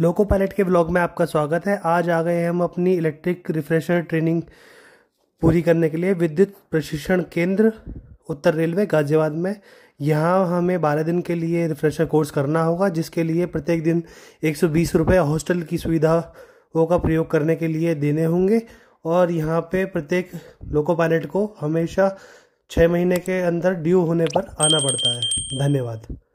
loco pilot के blog में आपका स्वागत है आज आ गए हम अपनी इलेक्ट्रिक रिफ्रेशर ट्रेनिंग पूरी करने के लिए विद्युत प्रशिक्षण केंद्र उत्तर रेलवे गाजियाबाद में यहाँ हमें बारह दिन के लिए रिफ्रेशर कोर्स करना होगा जिसके लिए प्रत्येक दिन एक सौ बीस रुपये हॉस्टल की सुविधाओं का प्रयोग करने के लिए देने होंगे और यहाँ पे प्रत्येक लोको पायलट को हमेशा छः महीने के अंदर ड्यू होने पर आना पड़ता है धन्यवाद